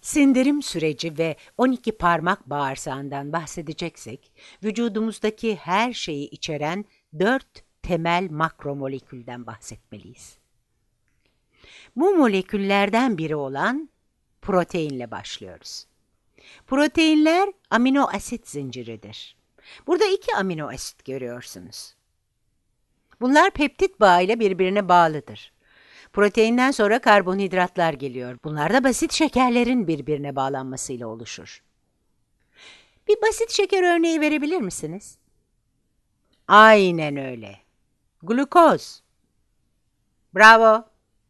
Sindirim süreci ve 12 parmak bağırsağından bahsedeceksek, vücudumuzdaki her şeyi içeren 4 temel makromolekülden bahsetmeliyiz. Bu moleküllerden biri olan proteinle başlıyoruz. Proteinler amino asit zinciridir. Burada iki amino asit görüyorsunuz. Bunlar peptit ile birbirine bağlıdır. Proteinden sonra karbonhidratlar geliyor. Bunlar da basit şekerlerin birbirine bağlanmasıyla oluşur. Bir basit şeker örneği verebilir misiniz? Aynen öyle. Glukoz. Bravo.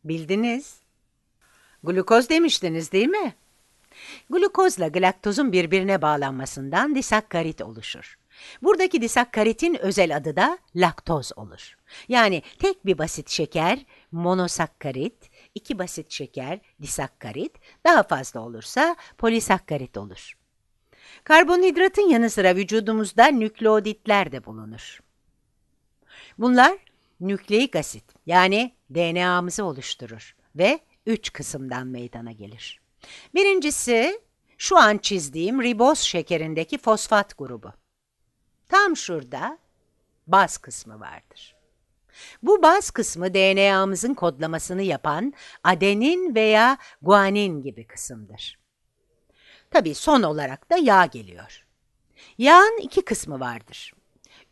Bildiniz. Glukoz demiştiniz değil mi? Glukozla glaktozun birbirine bağlanmasından disakkarit oluşur. Buradaki disakkaritin özel adı da laktoz olur. Yani tek bir basit şeker monosakkarit, iki basit şeker disakkarit, daha fazla olursa polisakkarit olur. Karbonhidratın yanı sıra vücudumuzda nükleoditler de bulunur. Bunlar nükleik asit yani DNA'mızı oluşturur ve üç kısımdan meydana gelir. Birincisi şu an çizdiğim riboz şekerindeki fosfat grubu. Tam şurada baz kısmı vardır. Bu baz kısmı DNA'mızın kodlamasını yapan adenin veya guanin gibi kısımdır. Tabi son olarak da yağ geliyor. Yağın iki kısmı vardır.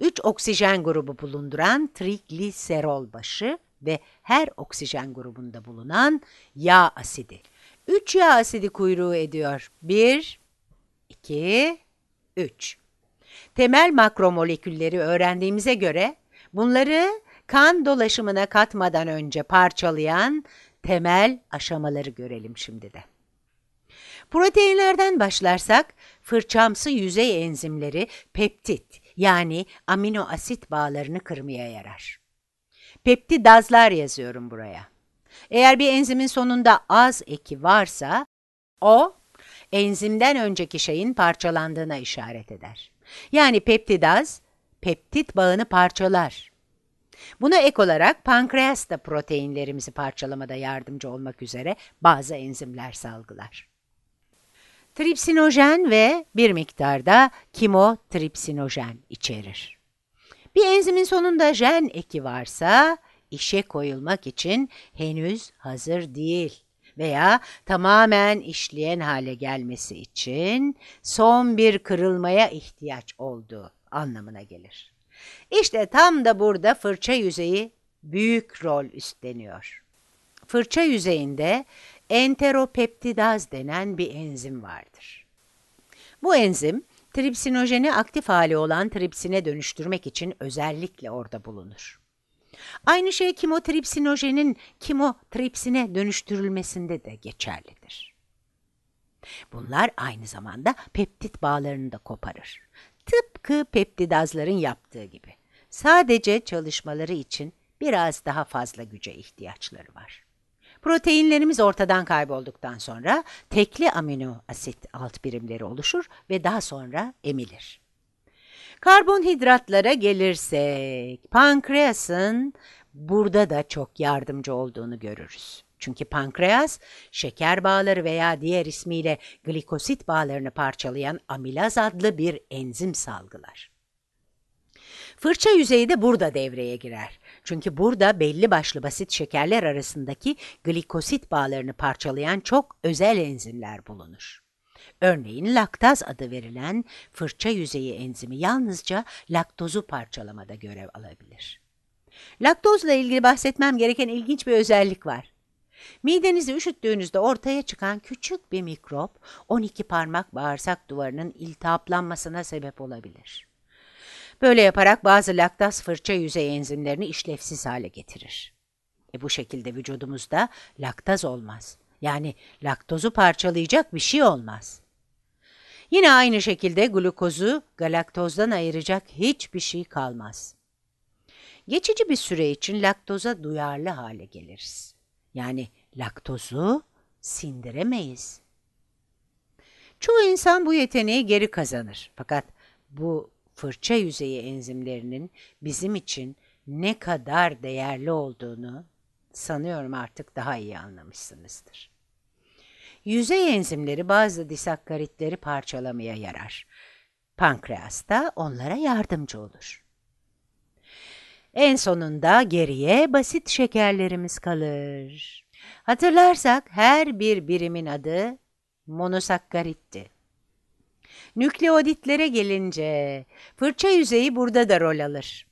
Üç oksijen grubu bulunduran trigliserol başı ve her oksijen grubunda bulunan yağ asidi. Üç yağ asidi kuyruğu ediyor. 1, 2, 3. Temel makromolekülleri öğrendiğimize göre bunları kan dolaşımına katmadan önce parçalayan temel aşamaları görelim şimdi de. Proteinlerden başlarsak fırçamsı yüzey enzimleri peptit yani amino asit bağlarını kırmaya yarar. Peptidazlar yazıyorum buraya. Eğer bir enzimin sonunda az eki varsa o enzimden önceki şeyin parçalandığına işaret eder. Yani peptidaz, peptit bağını parçalar. Buna ek olarak pankreas da proteinlerimizi parçalamada yardımcı olmak üzere bazı enzimler salgılar. Tripsinojen ve bir miktarda kimotripsinojen içerir. Bir enzimin sonunda jen eki varsa işe koyulmak için henüz hazır değil veya tamamen işleyen hale gelmesi için son bir kırılmaya ihtiyaç olduğu anlamına gelir. İşte tam da burada fırça yüzeyi büyük rol üstleniyor. Fırça yüzeyinde enteropeptidaz denen bir enzim vardır. Bu enzim tripsinojeni aktif hali olan tripsine dönüştürmek için özellikle orada bulunur. Aynı şey kimotripsinojenin kimotripsine dönüştürülmesinde de geçerlidir. Bunlar aynı zamanda peptit bağlarını da koparır. Tıpkı peptidazların yaptığı gibi. Sadece çalışmaları için biraz daha fazla güce ihtiyaçları var. Proteinlerimiz ortadan kaybolduktan sonra tekli amino asit alt birimleri oluşur ve daha sonra emilir. Karbonhidratlara gelirsek pankreasın burada da çok yardımcı olduğunu görürüz. Çünkü pankreas şeker bağları veya diğer ismiyle glikosit bağlarını parçalayan amilaz adlı bir enzim salgılar. Fırça yüzeyi de burada devreye girer. Çünkü burada belli başlı basit şekerler arasındaki glikosit bağlarını parçalayan çok özel enzimler bulunur. Örneğin laktaz adı verilen fırça yüzeyi enzimi yalnızca laktozu parçalamada görev alabilir. Laktozla ilgili bahsetmem gereken ilginç bir özellik var. Midenizi üşüttüğünüzde ortaya çıkan küçük bir mikrop 12 parmak bağırsak duvarının iltihaplanmasına sebep olabilir. Böyle yaparak bazı laktaz fırça yüzey enzimlerini işlevsiz hale getirir. E bu şekilde vücudumuzda laktaz olmaz. Yani laktozu parçalayacak bir şey olmaz. Yine aynı şekilde glukozu galaktozdan ayıracak hiçbir şey kalmaz. Geçici bir süre için laktoza duyarlı hale geliriz. Yani laktozu sindiremeyiz. Çoğu insan bu yeteneği geri kazanır. Fakat bu fırça yüzeyi enzimlerinin bizim için ne kadar değerli olduğunu Sanıyorum artık daha iyi anlamışsınızdır. Yüzey enzimleri bazı disakkaritleri parçalamaya yarar. Pankreas da onlara yardımcı olur. En sonunda geriye basit şekerlerimiz kalır. Hatırlarsak her bir birimin adı monosakkaritti. Nükleoditlere gelince fırça yüzeyi burada da rol alır.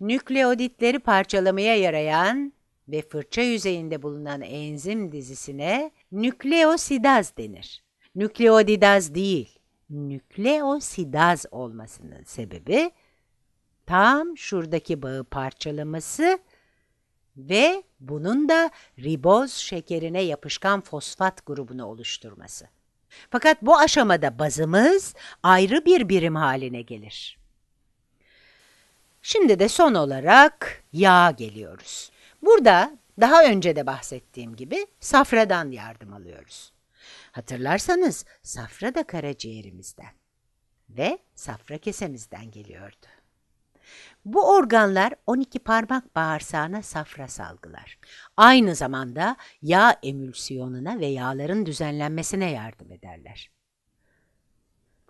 Nükleoditleri parçalamaya yarayan ve fırça yüzeyinde bulunan enzim dizisine nükleosidaz denir. Nükleodidaz değil, nükleosidaz olmasının sebebi tam şuradaki bağı parçalaması ve bunun da riboz şekerine yapışkan fosfat grubunu oluşturması. Fakat bu aşamada bazımız ayrı bir birim haline gelir. Şimdi de son olarak yağ geliyoruz. Burada daha önce de bahsettiğim gibi safradan yardım alıyoruz. Hatırlarsanız safra da karaciğerimizden ve safra kesemizden geliyordu. Bu organlar 12 parmak bağırsağına safra salgılar. Aynı zamanda yağ emülsiyonuna ve yağların düzenlenmesine yardım ederler.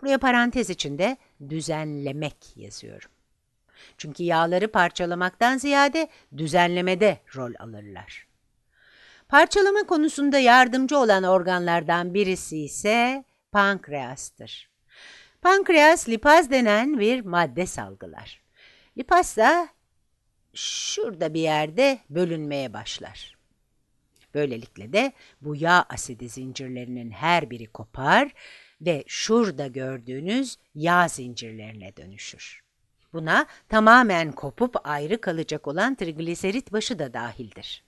Buraya parantez içinde düzenlemek yazıyorum. Çünkü yağları parçalamaktan ziyade düzenlemede rol alırlar. Parçalama konusunda yardımcı olan organlardan birisi ise pankreastır. Pankreas lipaz denen bir madde salgılar. Lipaz da şurada bir yerde bölünmeye başlar. Böylelikle de bu yağ asidi zincirlerinin her biri kopar ve şurada gördüğünüz yağ zincirlerine dönüşür. Buna tamamen kopup ayrı kalacak olan trigliserit başı da dahildir.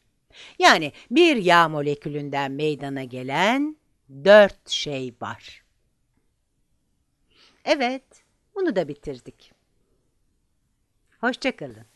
Yani bir yağ molekülünden meydana gelen dört şey var. Evet, bunu da bitirdik. Hoşçakalın.